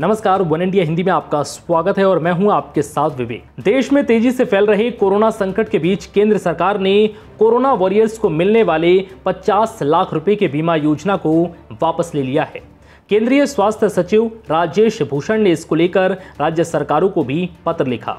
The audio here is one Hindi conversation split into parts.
नमस्कार वन इंडिया हिंदी में आपका स्वागत है और मैं हूं आपके साथ विवेक देश में तेजी से फैल रहे कोरोना संकट के बीच केंद्र सरकार ने कोरोना वॉरियर्स को मिलने वाले 50 लाख रुपए के बीमा योजना को वापस ले लिया है केंद्रीय स्वास्थ्य सचिव राजेश भूषण ने इसको लेकर राज्य सरकारों को भी पत्र लिखा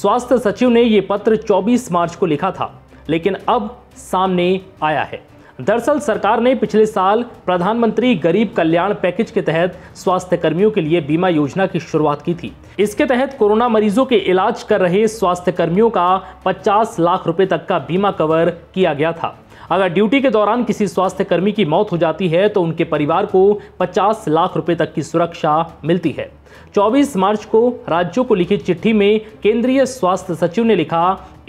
स्वास्थ्य सचिव ने ये पत्र चौबीस मार्च को लिखा था लेकिन अब सामने आया है दरअसल सरकार ने पिछले साल प्रधानमंत्री गरीब कल्याण पैकेज के तहत स्वास्थ्य कर्मियों के लिए बीमा योजना की शुरुआत की थी इसके तहत कोरोना मरीजों के इलाज कर रहे स्वास्थ्य कर्मियों का 50 लाख रुपए तक का बीमा कवर किया गया था अगर ड्यूटी के दौरान किसी स्वास्थ्यकर्मी की मौत हो जाती है तो उनके परिवार को 50 लाख रुपए तक की सुरक्षा मिलती है 24 मार्च को राज्यों को लिखी चिट्ठी में केंद्रीय स्वास्थ्य सचिव ने लिखा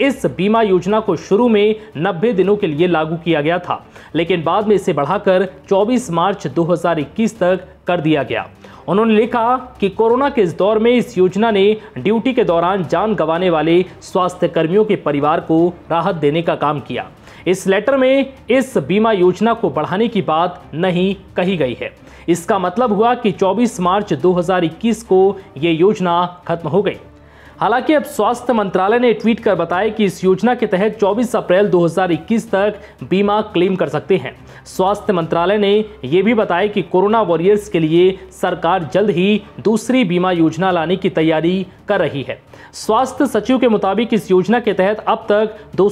इस बीमा योजना को शुरू में 90 दिनों के लिए लागू किया गया था लेकिन बाद में इसे बढ़ाकर 24 मार्च 2021 तक कर दिया गया उन्होंने लिखा कि कोरोना के इस दौर में इस योजना ने ड्यूटी के दौरान जान गंवाने वाले स्वास्थ्यकर्मियों के परिवार को राहत देने का काम किया इस लेटर में इस बीमा योजना को बढ़ाने की बात नहीं कही गई है इसका मतलब हुआ कि 24 मार्च 2021 को ये योजना खत्म हो गई हालांकि अब स्वास्थ्य मंत्रालय ने ट्वीट कर बताया कि इस योजना के तहत 24 अप्रैल 2021 तक बीमा क्लेम कर सकते हैं स्वास्थ्य मंत्रालय ने यह भी बताया कि कोरोना वॉरियर्स के लिए सरकार जल्द ही दूसरी बीमा योजना लाने की तैयारी कर रही है स्वास्थ्य सचिव के मुताबिक इस योजना के तहत अब तक दो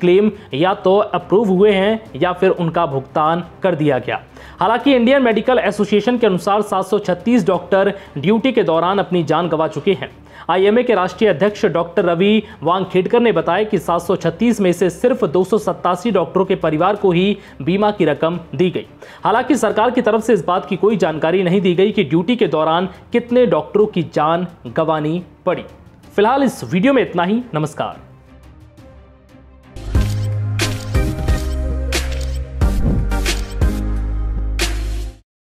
क्लेम या तो अप्रूव हुए हैं या फिर उनका भुगतान कर दिया गया हालांकि इंडियन मेडिकल एसोसिएशन के अनुसार 736 डॉक्टर ड्यूटी के दौरान अपनी जान गंवा चुके हैं आईएमए के राष्ट्रीय अध्यक्ष डॉक्टर रवि वांगखेड़कर ने बताया कि 736 में से सिर्फ दो डॉक्टरों के परिवार को ही बीमा की रकम दी गई हालांकि सरकार की तरफ से इस बात की कोई जानकारी नहीं दी गई कि ड्यूटी के दौरान कितने डॉक्टरों की जान गंवानी पड़ी फिलहाल इस वीडियो में इतना ही नमस्कार